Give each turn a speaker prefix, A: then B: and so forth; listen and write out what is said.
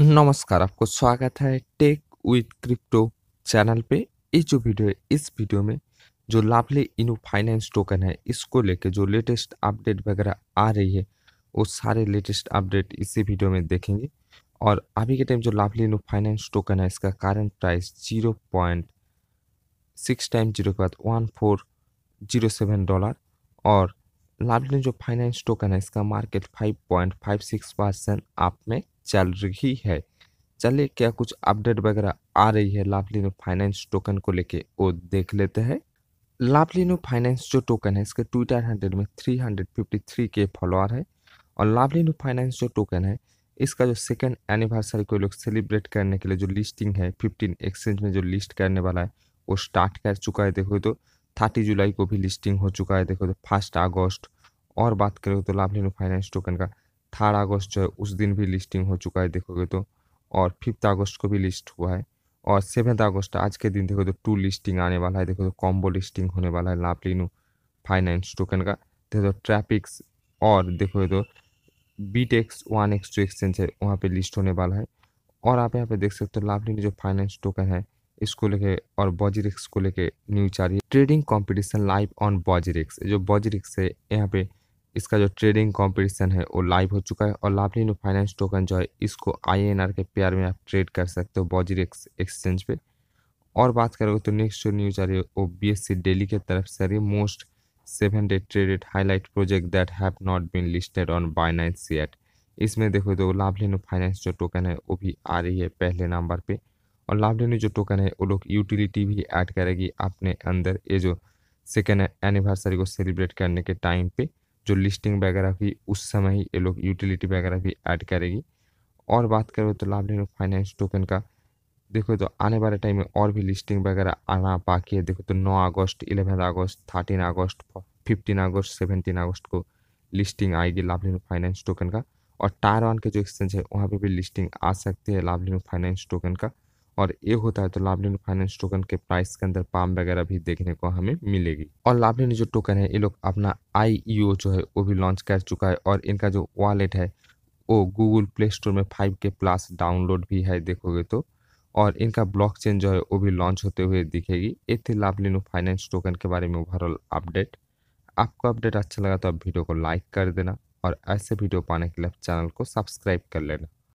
A: नमस्कार आपको स्वागत है टेक विथ क्रिप्टो चैनल पे ये जो वीडियो है इस वीडियो में जो लाभले इनो फाइनेंस टोकन है इसको लेके जो लेटेस्ट अपडेट वगैरह आ रही है वो सारे लेटेस्ट अपडेट इसी वीडियो में देखेंगे और अभी के टाइम जो लाभले इनो फाइनेंस टोकन है इसका current price zero point six time zero के बाद one four zero seven dollar और लाभली जो फाइनेंस टोकन है इसका मार्केट 5.56 परसेंट आप में चल रही है चलिए क्या कुछ अपडेट वगैरह आ रही है लाभलिनो फाइनेंस टोकन को लेके वो देख लेते हैं लाभलिनो फाइनेंस जो टोकन है इसके ट्विटर हैंडल में 353 के फॉलोअर है और लाभलिनो फाइनेंस जो टोकन है इसका जो सेकेंड एनिवर्सरी को लोग सेलिब्रेट करने के लिए जो लिस्टिंग है फिफ्टीन एक्सचेंज में जो लिस्ट करने वाला है वो स्टार्ट कर चुका है देखो तो थर्टी जुलाई को भी लिस्टिंग हो चुका है देखो तो फर्स्ट अगस्त और बात करोगे तो लाभलीनो फाइनेंस टोकन का थर्ड अगस्त जो है उस दिन भी लिस्टिंग हो चुका है देखोगे तो और फिफ्थ अगस्त को भी लिस्ट हुआ है और सेवन्थ अगस्त आज के दिन देखो तो टू लिस्टिंग आने वाला है देखो तो कॉम्बो लिस्टिंग होने वाला है लाभलीनो फाइनेंस टोकन का देखो तो ट्रैपिक्स और देखो तो बी टेक्स वन एक्स जो एक्सचेंज है वहाँ पर लिस्ट होने वाला है और आप यहाँ पे देख सकते हो लाभली जो फाइनेंस टोकन है इसको लेके और बॉजरिक्स को लेके न्यूज आ रही है ट्रेडिंग कंपटीशन लाइव ऑन बॉजरिक्स जो बॉजरिक्स है यहाँ पे इसका जो ट्रेडिंग कंपटीशन है वो लाइव हो चुका है और लाभलिनो फाइनेंस टोकन जो है इसको आई के पेयर में आप ट्रेड कर सकते हो बॉजरिक्स एक्सचेंज पे और बात करोगे तो नेक्स्ट जो न्यूज आ रही है वो बी एस सी डेली की तरफ से रही most seven day traded highlight project that have not been listed on Binance at इसमें देखो तो लाभलिनो फाइनेंस जो टोकन है वो भी आ रही है पहले नंबर पे और लाभ लेने जो टोकन है वो लोग यूटिलिटी भी ऐड करेगी अपने अंदर ये जो सेकेंड एनिवर्सरी को सेलिब्रेट करने के टाइम पे जो लिस्टिंग वगैरह भी उस समय ही ये लोग यूटिलिटी वगैरह भी ऐड करेगी और बात करो तो लाभ लेने फाइनेंस टोकन का देखो तो आने वाले टाइम में और भी लिस्टिंग वगैरह आना बाकी है देखो तो नौ अगस्त 11 अगस्त थर्टीन अगस्त फिफ्टीन अगस्त सेवनटीन अगस्त को लिस्टिंग आएगी लेने फाइनेंस टोकन का और टायर वन के जो एक्सचेंज है वहाँ पे भी लिस्टिंग आ सकती है लेने फाइनेंस टोकन का और ए होता है तो लाभलिन फाइनेंस टोकन के प्राइस के अंदर पाम वगैरह भी देखने को हमें मिलेगी और लाभलिन जो टोकन है ये लोग अपना आई e जो है वो भी लॉन्च कर चुका है और इनका जो वॉलेट है वो गूगल प्ले स्टोर में फाइव के प्लस डाउनलोड भी है देखोगे तो और इनका चेन जो है वो भी लॉन्च होते हुए दिखेगी ये थे लाभलिनो फाइनेंस टोकन के बारे में ओवरऑल अपडेट आपको अपडेट अच्छा लगा तो आप वीडियो को लाइक कर देना और ऐसे वीडियो पाने के लिए चैनल को सब्सक्राइब कर लेना